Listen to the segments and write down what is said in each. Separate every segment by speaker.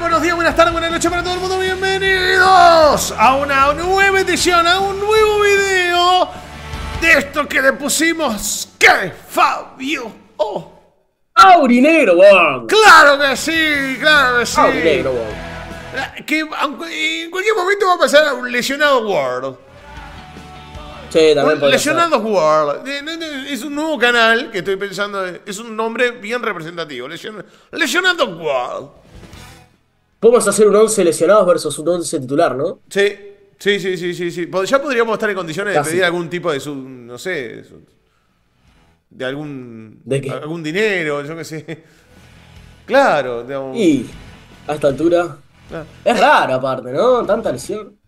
Speaker 1: Buenos días, buenas tardes, buenas noches para todo el mundo. Bienvenidos a una nueva edición, a un nuevo video de esto que le pusimos
Speaker 2: que Fabio oh. Aurinegro, Claro
Speaker 1: que sí, claro que sí. Aurinegro, Que en cualquier momento va a pasar a un lesionado World. Sí, también Lesionados ser. World. Es un nuevo canal que estoy pensando. Es un nombre bien representativo. Lesionado World.
Speaker 2: Podemos hacer un 11 lesionados versus un 11 titular, ¿no? Sí,
Speaker 1: sí, sí, sí, sí. Ya podríamos estar en condiciones de pedir algún tipo de, su, no sé, de algún, ¿De qué? algún dinero, yo qué sé. Claro,
Speaker 2: digamos. Y a esta altura. Es raro aparte, ¿no? Tanta lesión.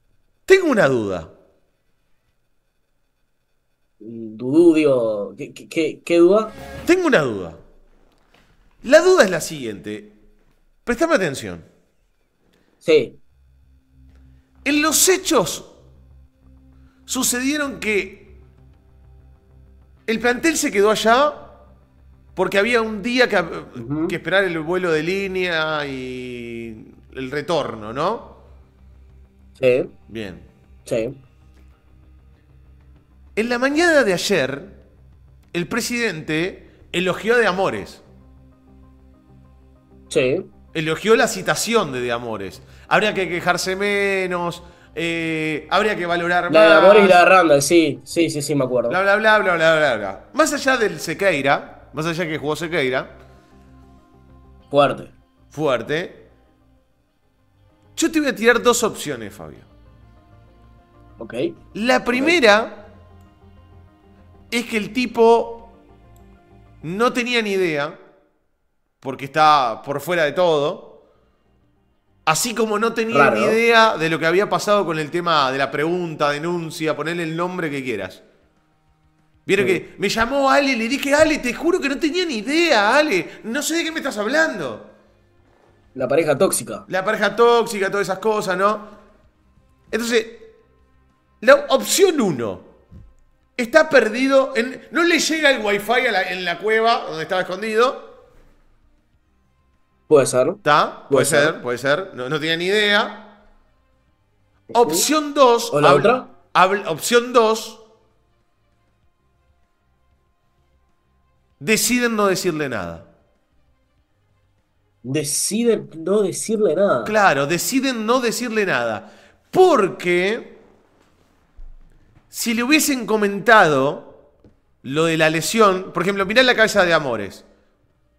Speaker 2: Tengo una duda. Tu ¿qué, qué duda? Tengo una duda. La duda es la siguiente.
Speaker 1: Prestame atención. Sí. En los hechos sucedieron que el plantel se quedó allá porque había un día que, esperar el vuelo de línea y el retorno, ¿no? Sí. Bien. Sí. En la mañana de ayer, el presidente elogió de Amores. Sí. Elogió la citación de De Amores. Habría que quejarse menos. Eh, habría que valorar más. de Amores y la
Speaker 2: de sí, sí, sí, sí, me acuerdo. Bla, bla, bla, bla, bla, bla,
Speaker 1: Más allá del Sequeira, más allá que jugó Sequeira. Fuerte. Fuerte. Yo te voy a tirar dos opciones, Fabio. Ok. La primera es que el tipo no tenía ni idea porque está por fuera de todo. Así como no tenía ni idea de lo que había pasado con el tema de la pregunta, denuncia, ponerle el nombre que quieras. Vieron que me llamó Ale, y le dije, Ale, te juro que no tenía ni idea, Ale, no sé de qué me estás hablando. La pareja tóxica. La pareja tóxica, todas esas cosas, ¿no? Entonces, la opción uno, está perdido, no le llega el wifi en la cueva donde estaba escondido, Puede ser. ¿Está? Puede, ser, puede ser. No, no tiene ni idea. Opción 2. ¿O la otra? opción 2. Deciden no decirle nada. Deciden no decirle nada. Claro, deciden no decirle nada. Porque si le hubiesen comentado lo de la lesión, por ejemplo, mirá la cabeza de Amores.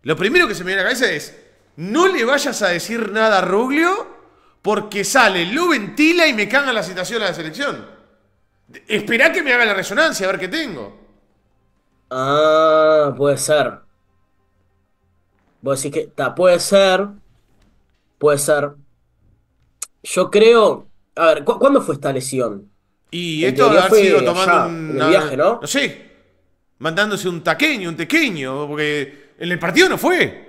Speaker 1: Lo primero que se me viene a la cabeza es, no le vayas a decir nada a Ruglio porque sale, lo ventila y me caga la situación a la
Speaker 2: selección. Esperá que me haga la resonancia, a ver qué tengo. Ah, puede ser. Pues decís que. Ta, puede ser. Puede ser. Yo creo. A ver, ¿cuándo fue esta lesión? Y esto ha sido tomando un. viaje, ¿no? No sé. Mandándose un taqueño, un tequeño. Porque en el partido no fue.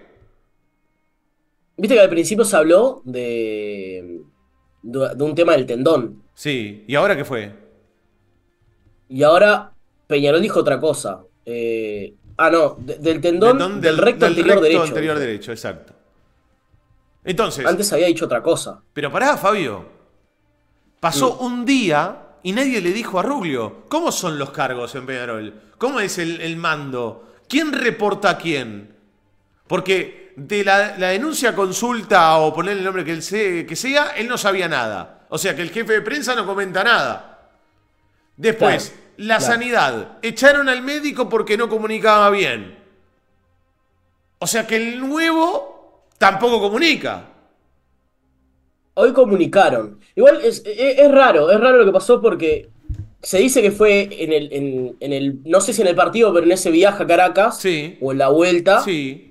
Speaker 2: Viste que al principio se habló de, de, un tema del tendón. Sí, ¿y ahora qué fue? Y ahora Peñarol dijo otra cosa. Eh, ah, no, del tendón, del, recto, del anterior, recto derecho. anterior derecho. exacto. Entonces. Antes había dicho otra cosa. Pero pará, Fabio. Pasó un
Speaker 1: día y nadie le dijo a Ruglio. ¿Cómo son los cargos en Peñarol? ¿Cómo es el, el mando? ¿Quién reporta a quién? Porque de la, denuncia consulta o ponerle el nombre que, él que sea, él no sabía nada. O sea que el jefe de prensa no comenta nada. Después, la sanidad. Echaron al médico porque no comunicaba bien. O sea que el nuevo tampoco
Speaker 2: comunica. Hoy comunicaron. Igual es, raro, es raro lo que pasó porque se dice que fue en el, en el, no sé si en el partido, pero en ese viaje a Caracas, sí. o en la vuelta, sí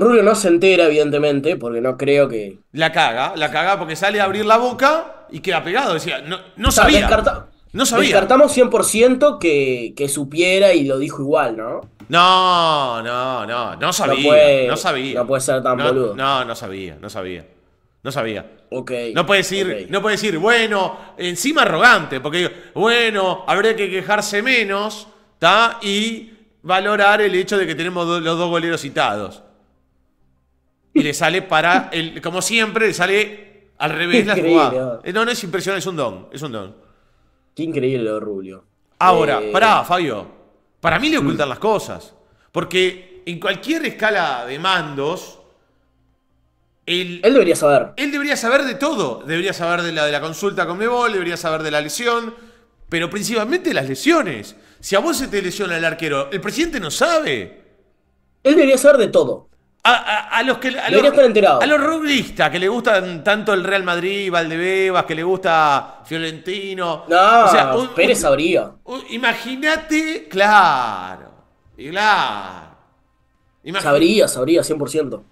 Speaker 2: Rubio no se entera, evidentemente, porque no creo que.
Speaker 1: La caga, la caga porque sale a abrir la boca y queda pegado.
Speaker 2: Decía, no, sabía. No sabía. Descartamos 100% que, supiera y lo dijo igual, ¿no?
Speaker 1: No, no, no, no sabía. No, puede, sabía. No puede ser tan boludo. No, no sabía, no sabía. No sabía. Ok.
Speaker 2: No puede decir,
Speaker 1: no puede decir, bueno, encima arrogante, porque digo, bueno, habría que quejarse menos, ¿está? Y valorar el hecho de que tenemos los dos boleros citados y le sale para el, como siempre, le sale al revés la jugada. Eh, no, no es impresionante, es un don, es un don. Qué increíble lo de Rubio. Ahora, para eh, pará, Fabio. Para mí le mm. ocultan las cosas. Porque en cualquier escala de mandos. él debería saber. Él debería saber de todo. Debería saber de la, de la consulta con Mebol, debería saber de la lesión. Pero principalmente las lesiones. Si a vos se te lesiona el arquero, el presidente no sabe. Él debería saber de todo. A, los que a los, a que le gustan tanto el Real Madrid, Valdebebas, que le gusta
Speaker 2: Fiorentino.
Speaker 1: No, Pérez sabría. Imagínate, claro. Y claro. Sabría,
Speaker 2: sabría, 100%.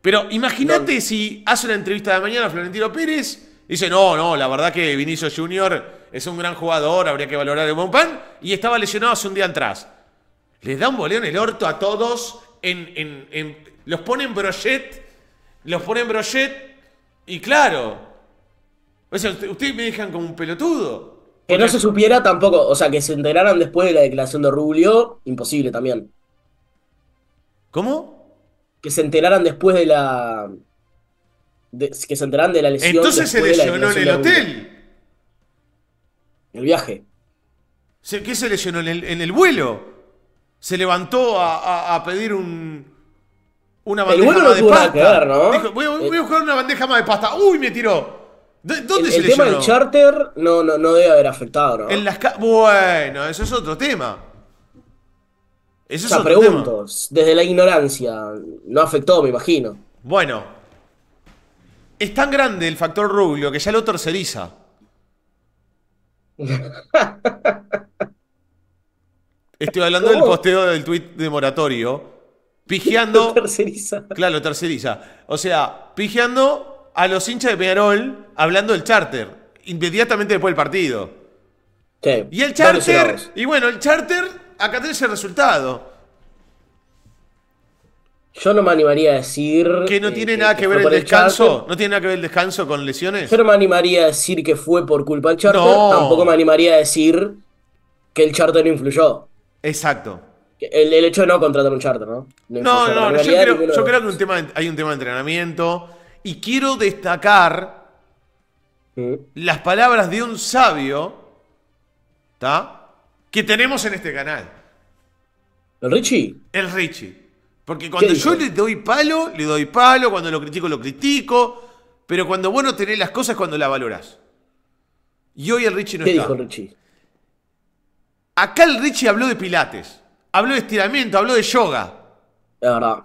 Speaker 1: Pero imagínate si hace una entrevista de mañana a Florentino Pérez, dice, no, no, la verdad que Vinicio Junior es un gran jugador, habría que valorar el buen pan, y estaba lesionado hace un día atrás les da un boleo el orto a todos, en, los pone en brochet, los pone en brochet, y claro, ustedes me dejan como un pelotudo.
Speaker 2: Que no se supiera tampoco, o sea, que se enteraran después de la declaración de Rubio, imposible también. ¿Cómo? Que se enteraran después de la... que se enteraran de la lesión. Entonces se lesionó en el hotel. el viaje. ¿Qué
Speaker 1: se lesionó en el, en el vuelo? se levantó a, pedir un, una eh, bandeja más de pasta. voy, a eh, buscar una bandeja más de pasta. ¡Uy, me tiró!
Speaker 2: ¿Dónde se le tiró? el tema del charter no, no, no, debe haber afectado, ¿no? En las bueno, eso es otro tema. Eso o desde la ignorancia, no afectó, me imagino. Bueno, es tan grande el factor Rubio
Speaker 1: que ya lo terceriza. Estoy hablando del posteo del tuit de Moratorio. Pijeando. terceriza. Claro, terceriza. O sea, pijeando a los hinchas de Peñarol hablando del charter. Inmediatamente después del partido. y el charter. Y
Speaker 2: bueno, el charter acá tenés el resultado. Yo no me animaría a decir. Que no eh, tiene nada que, ver el descanso. No tiene nada que ver el descanso con lesiones. Yo no me animaría a decir que fue por culpa del charter. Tampoco me animaría a decir que el charter no influyó. Exacto. El, hecho de no contratar un charter, ¿no? No, no, yo, creo, que
Speaker 1: hay un tema de entrenamiento. Y quiero destacar mm. las palabras de un sabio que tenemos en este canal. ¿El Richie? El Richie. Porque cuando yo le doy palo, le doy palo. Cuando lo critico, lo critico. Pero cuando bueno, no tenés las cosas, cuando las valoras. Y hoy el Richie no está. ¿Qué dijo el Richie? Acá el Richie habló de pilates, habló de estiramiento, habló de yoga. La verdad.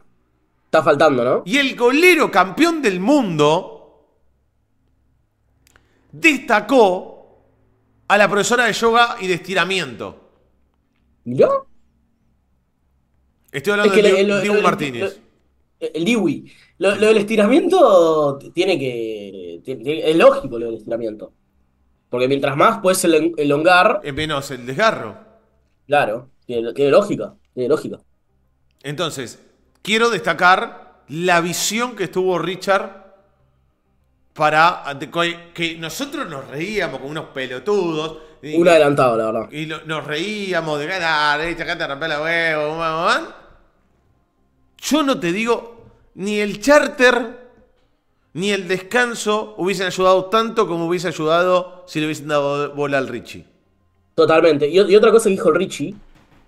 Speaker 1: Está faltando, ¿no? Y el golero campeón del mundo destacó a la profesora de yoga y de estiramiento.
Speaker 2: ¿Yo? Estoy hablando de el, Martínez. El, Lo, del estiramiento tiene que. es lógico lo del estiramiento. Porque mientras más puedes elongar. Es eh, menos el desgarro. Claro, tiene, lógica, tiene lógica. Entonces, quiero
Speaker 1: destacar la visión que estuvo Richard para que nosotros nos reíamos con unos pelotudos. Un adelantado, la verdad. Y nos reíamos de ganar, eh, chacate, romper la huevo, Yo no te digo, ni el charter ni el descanso hubiesen ayudado
Speaker 2: tanto como hubiese ayudado si le hubiesen dado bola al Richie. Totalmente. Y, otra cosa que dijo el Richie,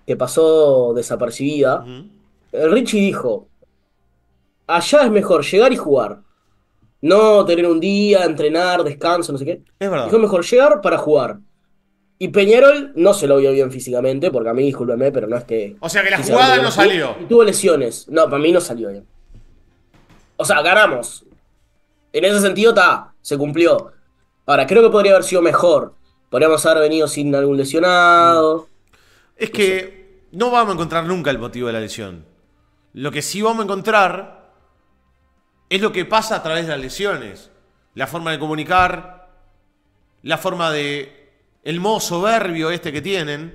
Speaker 2: que pasó desapercibida, el eh, Richie dijo, allá es mejor llegar y jugar. No tener un día, entrenar, descanso, no sé qué. Es verdad. Dijo mejor llegar para jugar. Y Peñarol no se lo vio bien físicamente, porque a mí, discúlpeme, pero no es que. O sea que la jugada no salió. Y tuvo lesiones. No, para mí no salió bien. O sea, ganamos. En ese sentido, está, se cumplió. Ahora, creo que podría haber sido mejor. Podríamos haber venido sin algún lesionado. Mm. Es que no vamos a encontrar nunca el motivo de la lesión. Lo que sí vamos a
Speaker 1: encontrar es lo que pasa a través de las lesiones. La forma de comunicar, la forma de... El modo soberbio este que tienen.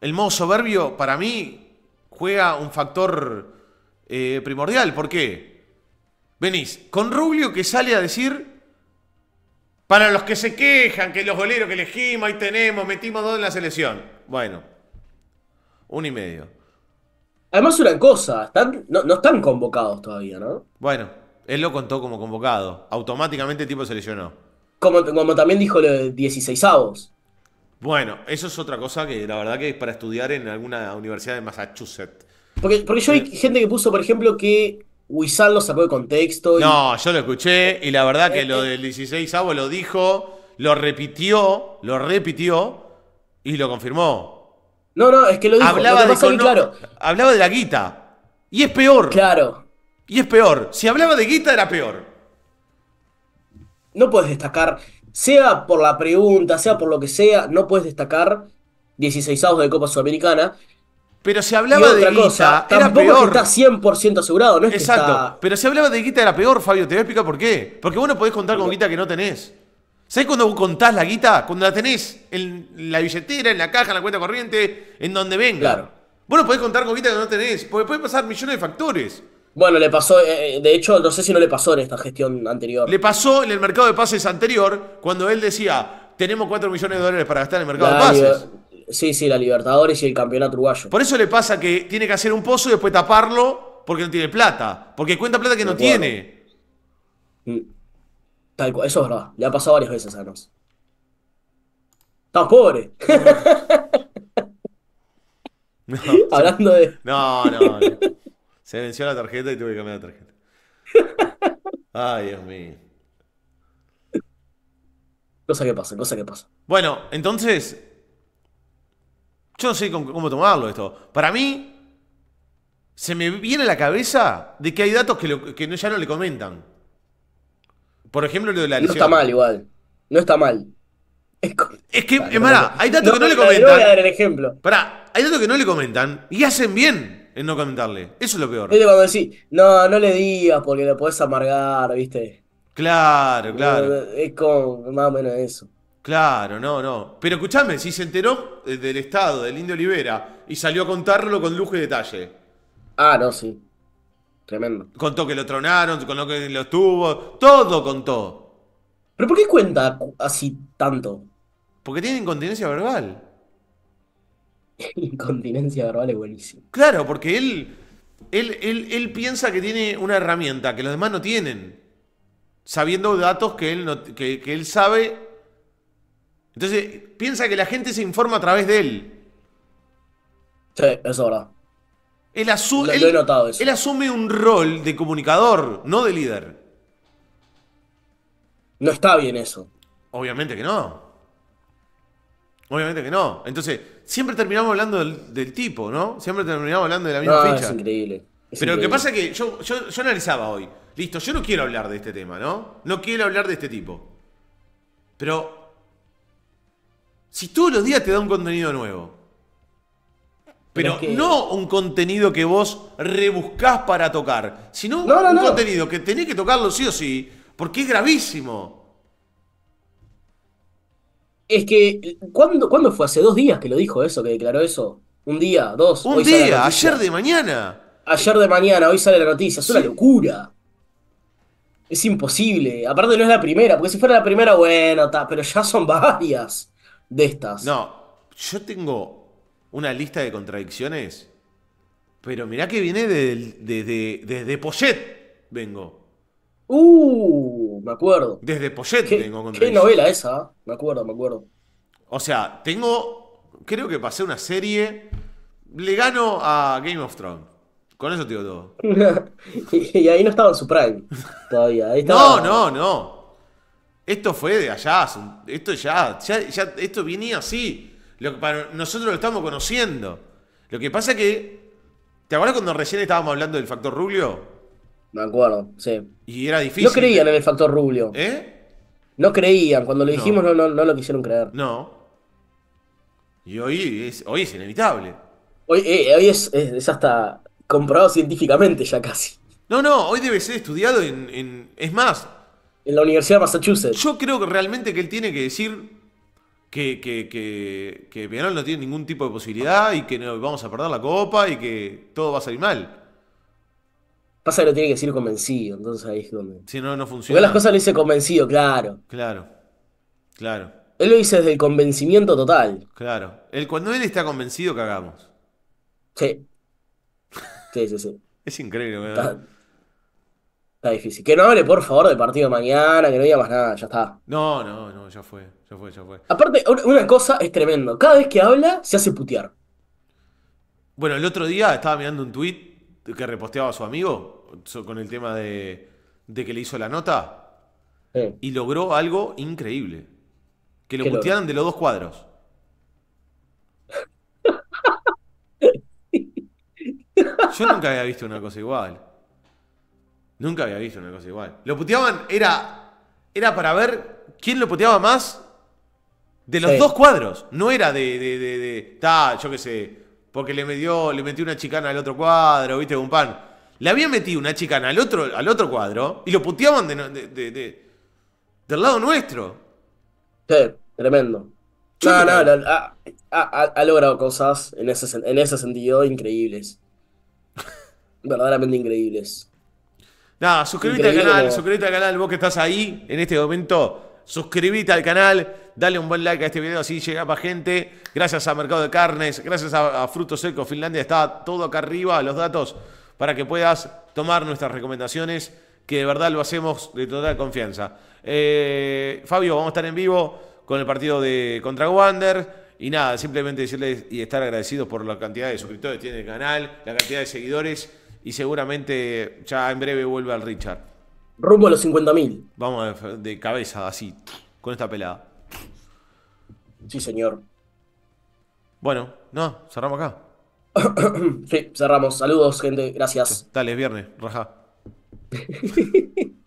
Speaker 1: El modo soberbio para mí juega un factor eh, primordial. ¿Por qué? Venís con Rubio que sale a decir, para los que se quejan, que los goleros que elegimos, ahí tenemos, metimos dos en la selección. Bueno, un y medio.
Speaker 2: Además una cosa, están, no, están convocados todavía, ¿no?
Speaker 1: Bueno, él lo contó como convocado. Automáticamente el tipo se lesionó.
Speaker 2: Como, como también dijo los 16 avos.
Speaker 1: Bueno, eso es otra cosa que la verdad que es para estudiar en alguna universidad de Massachusetts.
Speaker 2: Porque, porque yo hay eh. gente que puso, por ejemplo, que Wissan lo sacó de contexto. No,
Speaker 1: yo lo escuché y la verdad que lo del 16 avo lo dijo, lo repitió, lo repitió y lo confirmó.
Speaker 2: No, no, es que lo dijo. Hablaba, de, claro.
Speaker 1: hablaba de la guita.
Speaker 2: Y es peor. Claro. Y es peor. Si hablaba de guita era peor. No puedes destacar, sea por la pregunta, sea por lo que sea, no puedes destacar 16 avos de Copa Sudamericana pero si hablaba otra de guita, tampoco era peor. está
Speaker 1: 100% asegurado, no es Exacto, pero si hablaba de guita era peor, Fabio, te voy a explicar por qué. Porque vos no podés contar con guita que no tenés. ¿Sabés cuando contás la guita? Cuando la tenés en la billetera, en la caja, en la cuenta corriente, en donde venga. Claro. Vos no podés contar con guita que no tenés, porque pueden pasar millones de factores. Bueno, le pasó, eh, eh, de hecho, no sé si no le pasó en esta gestión anterior. Le pasó en el mercado de pases anterior, cuando él decía, tenemos 4 millones de dólares para gastar en el mercado de pases.
Speaker 2: Eh, Sí, sí, la Libertadores y el Campeonato Uruguayo.
Speaker 1: Por eso le pasa que tiene que hacer un pozo y después taparlo
Speaker 2: porque no tiene plata. Porque cuenta plata que no, tiene. Mm, tal eso es verdad. Le ha pasado varias veces a nos. Estamos pobres. Hablando de. No, no, no,
Speaker 1: Se venció la tarjeta y tuve que cambiar la tarjeta. Ay, Dios mío. Cosa que pasa, cosa que pasa. Bueno, entonces, yo no sé cómo, tomarlo esto. Para mí, se me viene a la cabeza de que hay datos que, ya no le comentan. Por ejemplo, lo de la No está mal igual. No está mal. Es, que, es mala, hay datos que no le comentan. No voy a dar el ejemplo. Pará, hay datos que no le comentan y hacen bien en no comentarle. Eso es lo peor.
Speaker 2: de cuando decís, no, no le digas porque lo podés amargar, viste. Claro, claro. Es como más o menos eso.
Speaker 1: Claro, no, no. Pero escúchame, si se enteró eh, del estado del Indio Olivera y salió a contarlo con lujo y detalle. Ah, no, sí. Tremendo. Contó que lo tronaron, con lo que lo tuvo, todo contó.
Speaker 2: ¿Pero por qué cuenta así tanto? Porque tiene incontinencia verbal. incontinencia verbal es buenísimo. Claro, porque él,
Speaker 1: él, piensa que tiene una herramienta que los demás no tienen. Sabiendo datos que él, no, que él sabe entonces, piensa que la gente se informa a través de él. Sí, eso es verdad. Él, él asume un rol de comunicador, no de líder. No está bien eso. Obviamente que no. Obviamente que no. Entonces, siempre terminamos hablando del, tipo, ¿no? Siempre terminamos hablando de la misma no, Es increíble. Pero lo que pasa es que yo, yo, yo analizaba hoy. Listo, yo no quiero hablar de este tema, ¿no? No quiero hablar de este tipo. Pero si todos los días te da un contenido nuevo. Pero, no un contenido que vos rebuscás para tocar, sino un contenido que tenés que tocarlo sí o sí, porque es gravísimo.
Speaker 2: Es que, ¿cuándo, cuando fue? Hace dos días que lo dijo eso, que declaró eso. Un día, dos. Un día, ayer de mañana. Ayer de mañana, hoy sale la noticia. Es una locura. Es imposible. Aparte no es la primera, porque si fuera la primera, bueno, pero ya son varias de estas. No, yo
Speaker 1: tengo una lista de contradicciones, pero mirá que viene desde de, vengo.
Speaker 2: Uh, me acuerdo.
Speaker 1: Desde Poyet tengo vengo Qué novela
Speaker 2: esa, ¿eh? me acuerdo, me acuerdo.
Speaker 1: O sea, tengo, creo que pasé una serie, le gano a Game of Thrones. Con eso te digo
Speaker 2: todo. y, ahí no estaba en su prime todavía. No, no,
Speaker 1: no. Esto fue de allá, esto ya, ya, esto venía así. nosotros lo estamos conociendo. Lo que pasa es que. ¿Te acuerdas cuando recién estábamos hablando
Speaker 2: del factor Rubio? Me acuerdo, sí. Y era difícil. No creían en el factor Rubio. ¿Eh? No creían. Cuando lo dijimos no. No, no, lo quisieron creer. No.
Speaker 1: Y hoy es, es inevitable.
Speaker 2: Hoy, eh, hoy es, hasta comprobado científicamente ya casi.
Speaker 1: No, no, hoy debe ser estudiado en... en es más, en la Universidad de Massachusetts. Yo creo que realmente que él tiene que decir que, que, que, no tiene ningún tipo de posibilidad y que vamos a perder la copa y que todo va a salir mal.
Speaker 2: Pasa que lo tiene que decir convencido, entonces ahí es donde.
Speaker 1: Si no, no funciona. Porque las cosas
Speaker 2: lo dice convencido, claro. Claro. Claro. Él lo dice desde el convencimiento total. Claro. Él, cuando él está convencido, cagamos. Sí. Sí, sí, sí. es increíble, ¿verdad? Está difícil. Que no hable, por favor, del partido mañana, que no diga más nada, ya está.
Speaker 1: No, no, no, ya fue, ya fue, ya fue.
Speaker 2: Aparte, una cosa es tremendo. Cada vez que habla, se hace putear.
Speaker 1: Bueno, el otro día estaba mirando un tweet que reposteaba su amigo con el tema de, que le hizo la nota y logró algo increíble. Que lo putearan de los dos cuadros. Yo nunca había visto una cosa igual. Nunca había visto una cosa igual. Lo puteaban, era, era para ver quién lo puteaba más de los dos cuadros. No era de, de, yo qué sé, porque le, metió, le metió una chicana al otro cuadro, viste, un pan. Le había metido una chicana al otro, al otro cuadro y lo puteaban de,
Speaker 2: del lado nuestro. Sí, tremendo. Ah, ah, ah, ha, logrado cosas en en ese sentido increíbles. Verdaderamente increíbles.
Speaker 1: Nada, suscríbete al canal, suscríbete al canal, vos que estás ahí en este momento, suscríbete al canal, dale un buen like a este video, así llega más gente. Gracias a Mercado de Carnes, gracias a, Frutos Secos Finlandia, está todo acá arriba, los datos, para que puedas tomar nuestras recomendaciones, que de verdad lo hacemos de total confianza. Eh, Fabio, vamos a estar en vivo con el partido de contra Wander. Y nada, simplemente decirles y estar agradecidos por la cantidad de suscriptores que tiene el canal, la cantidad de seguidores y seguramente ya en breve vuelve al Richard.
Speaker 2: Rumbo a los 50.000.
Speaker 1: Vamos de
Speaker 2: cabeza, así, con esta pelada. Sí, señor. Bueno, no, cerramos acá. sí, cerramos. Saludos, gente. Gracias. Dale, viernes, raja.